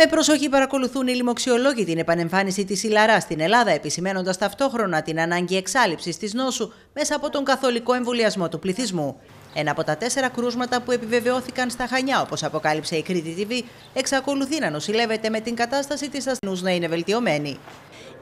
Με προσοχή παρακολουθούν οι λοιμοξιολόγοι την επανεμφάνιση της Ιλαρά στην Ελλάδα, επισημένοντας ταυτόχρονα την ανάγκη εξάλληψης της νόσου μέσα από τον καθολικό εμβολιασμό του πληθυσμού. Ένα από τα τέσσερα κρούσματα που επιβεβαιώθηκαν στα Χανιά, όπως αποκάλυψε η Κρήτη TV, εξακολουθεί να νοσηλεύεται με την κατάσταση της ασθενούς να είναι βελτιωμένη.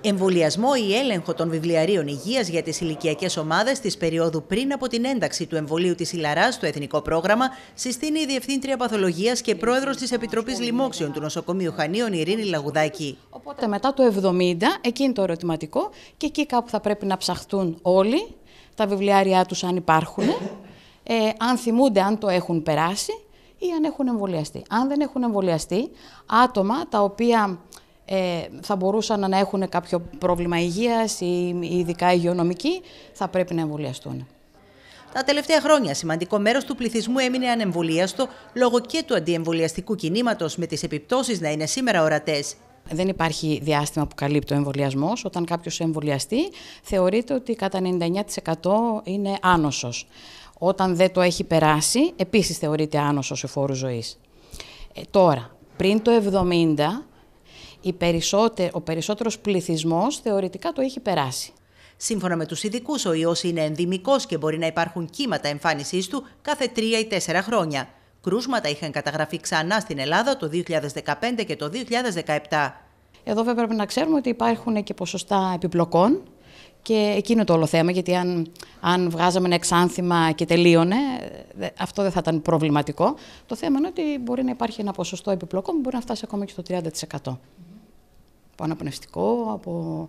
Εμβολιασμό ή έλεγχο των βιβλιαρίων υγείας για τις ηλικιακές ομάδες της περίοδου πριν από την ένταξη του εμβολίου της Ιλαρά στο εθνικό πρόγραμμα συστήνει η Διευθύντρια Παθολογίας και πρόεδρος της Επιτροπής Λοιμόξεων του Νοσοκομείου Χανίων, Ειρήνη Λαγουδάκη. Οπότε μετά το 70, εκεί είναι το ερωτηματικό και εκεί κάπου θα πρέπει να ψαχτούν όλοι τα βιβλιάρια τους, αν υπάρχουν, ε, αν θυμούνται, αν το έχουν περάσει ή αν έχουν εμβολιαστεί. Αν δεν έχουν εμβολιαστεί, άτομα τα οποία ε, θα μπορούσαν να έχουν κάποιο πρόβλημα υγείας ή ειδικά υγειονομικοί, θα πρέπει να εμβολιαστούν. Τα τελευταία χρόνια, σημαντικό μέρος του πληθυσμού έμεινε ανεμβολίαστο λόγω και του αντιεμβολιαστικού κινήματος, με τις επιπτώσεις να είναι σήμερα ορατές. Δεν υπάρχει διάστημα που καλύπτει ο εμβολιασμός. Όταν κάποιος εμβολιαστεί, θεωρείται ότι κατά 99% είναι άνοσος. Όταν δεν το έχει περάσει, επίσης θεωρείται άνοσος σε ζωής. Ε, τώρα, πριν το 70, η περισσότε, ο περισσότερος πληθυσμός θεωρητικά το έχει περάσει. Σύμφωνα με τους ειδικούς, ο ιός είναι ενδυμικός και μπορεί να υπάρχουν κύματα εμφάνισής του κάθε τρία ή τέσσερα χρόνια. Κρούσματα είχαν καταγραφεί ξανά στην Ελλάδα το 2015 και το 2017. Εδώ βέβαια πρέπει να ξέρουμε ότι υπάρχουν και ποσοστά επιπλοκών και εκείνο το όλο θέμα, γιατί αν, αν βγάζαμε ένα εξάνθημα και τελείωνε, αυτό δεν θα ήταν προβληματικό. Το θέμα είναι ότι μπορεί να υπάρχει ένα ποσοστό επιπλοκών που μπορεί να φτάσει ακόμα και στο 30% από αναπνευστικό, από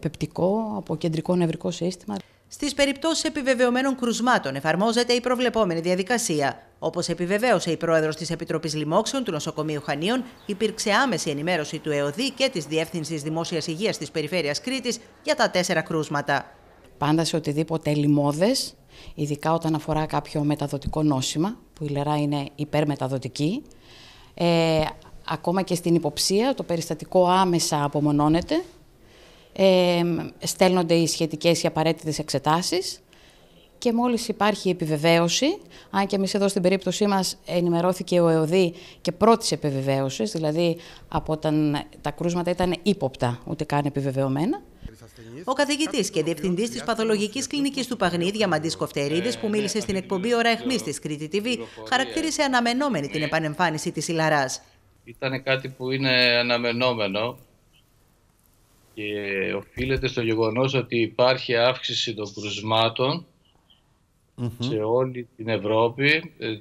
πεπτικό, από κεντρικό νευρικό σύστημα. Στις περιπτώσεις επιβεβαιωμένων κρουσμάτων εφαρμόζεται η προβλεπόμενη διαδικασία. Όπως επιβεβαίωσε η πρόεδρος της Επιτροπής Λοιμόξεων του Νοσοκομείου Χανίων, υπήρξε άμεση ενημέρωση του ΕΟΔΗ και της Διεύθυνσης Δημόσιας Υγείας της Περιφέρειας Κρήτης για τα τέσσερα κρούσματα. Πάντα σε οτιδήποτε λοιμόδε, ειδικά όταν αφορά κάποιο μεταδοτικό νόσημα, που η λερά είναι υπερμεταδοτική, ε, ακόμα και στην υποψία, το περιστατικό άμεσα απομονώνεται, ε, στέλνονται οι σχετικές και απαραίτητες εξετάσεις και μόλις υπάρχει επιβεβαίωση, αν και εμείς εδώ στην περίπτωσή μας ενημερώθηκε ο ΕΟΔΗ και πρώτης επιβεβαίωσης, δηλαδή από όταν τα κρούσματα ήταν ύποπτα, ούτε καν επιβεβαιωμένα, ο καθηγητής και διευθυντής της Παθολογικής Κλινικής του Παγνή, Διαμαντής Κοφτερίδης, που μίλησε στην εκπομπή Ωρα Εχμή της Κρήτη TV, χαρακτήρισε αναμενόμενη την επανεμφάνιση της Ιλαράς ήταν κάτι που είναι αναμενόμενο και οφείλεται στο γεγονός ότι υπάρχει αύξηση των κρουσματων σε όλη την Ευρώπη ε,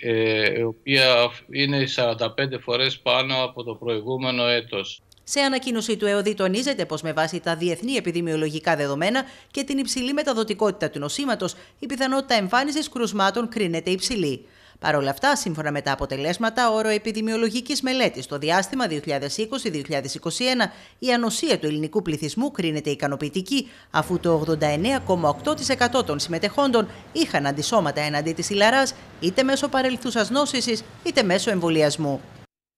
ε, η οποία είναι 45 φορές πάνω από το προηγούμενο έτος. Σε ανακοίνωση του ΕΟΔΗ τονίζεται πως με βάση τα διεθνή επιδημιολογικά δεδομένα και την υψηλή μεταδοτικότητα του νοσήματος, η πιθανότητα εμφάνισης κρουσμάτων κρίνεται υψηλή. Παρ' όλα αυτά, σύμφωνα με τα αποτελέσματα όρο επιδημιολογικής μελέτης στο διάστημα 2020-2021, η ανοσία του ελληνικού πληθυσμού κρίνεται ικανοποιητική, αφού το 89,8% των συμμετεχόντων είχαν αντισώματα εναντί της ΙΛΑΡΑΣ είτε μέσω παρελθούσας νόσηση είτε μέσω εμβολιασμού.